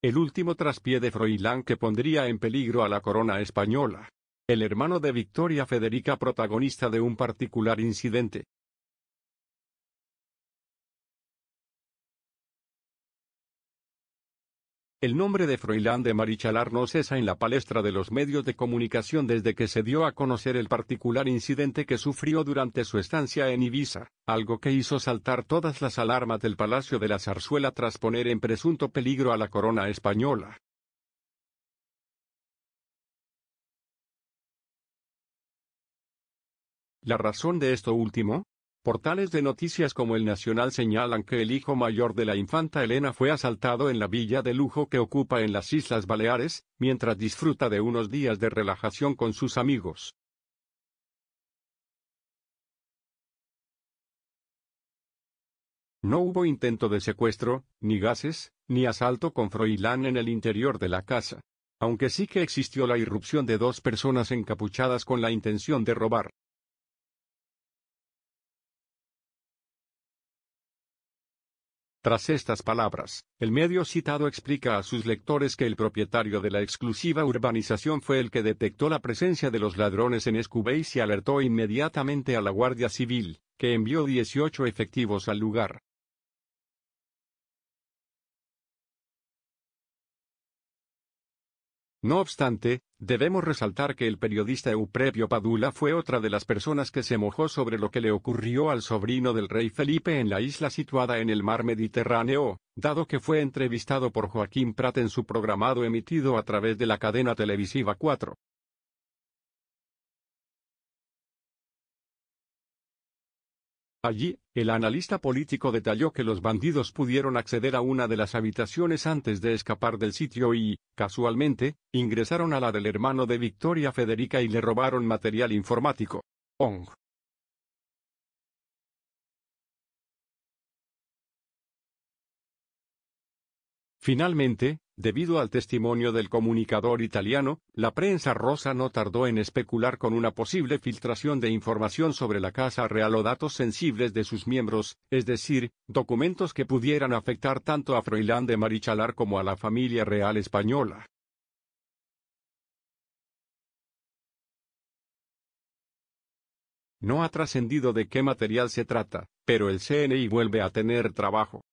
el último traspié de Froilán que pondría en peligro a la corona española. El hermano de Victoria Federica protagonista de un particular incidente, El nombre de Froilán de Marichalar no cesa en la palestra de los medios de comunicación desde que se dio a conocer el particular incidente que sufrió durante su estancia en Ibiza, algo que hizo saltar todas las alarmas del Palacio de la Zarzuela tras poner en presunto peligro a la corona española. La razón de esto último, Portales de noticias como El Nacional señalan que el hijo mayor de la infanta Elena fue asaltado en la villa de lujo que ocupa en las Islas Baleares, mientras disfruta de unos días de relajación con sus amigos. No hubo intento de secuestro, ni gases, ni asalto con Froilán en el interior de la casa. Aunque sí que existió la irrupción de dos personas encapuchadas con la intención de robar. Tras estas palabras, el medio citado explica a sus lectores que el propietario de la exclusiva urbanización fue el que detectó la presencia de los ladrones en Escubey y alertó inmediatamente a la Guardia Civil, que envió 18 efectivos al lugar. No obstante, debemos resaltar que el periodista Euprepio Padula fue otra de las personas que se mojó sobre lo que le ocurrió al sobrino del rey Felipe en la isla situada en el mar Mediterráneo, dado que fue entrevistado por Joaquín Prat en su programado emitido a través de la cadena televisiva 4. Allí, el analista político detalló que los bandidos pudieron acceder a una de las habitaciones antes de escapar del sitio y, casualmente, ingresaron a la del hermano de Victoria Federica y le robaron material informático. Finalmente, Debido al testimonio del comunicador italiano, la prensa rosa no tardó en especular con una posible filtración de información sobre la Casa Real o datos sensibles de sus miembros, es decir, documentos que pudieran afectar tanto a Froilán de Marichalar como a la familia real española. No ha trascendido de qué material se trata, pero el CNI vuelve a tener trabajo.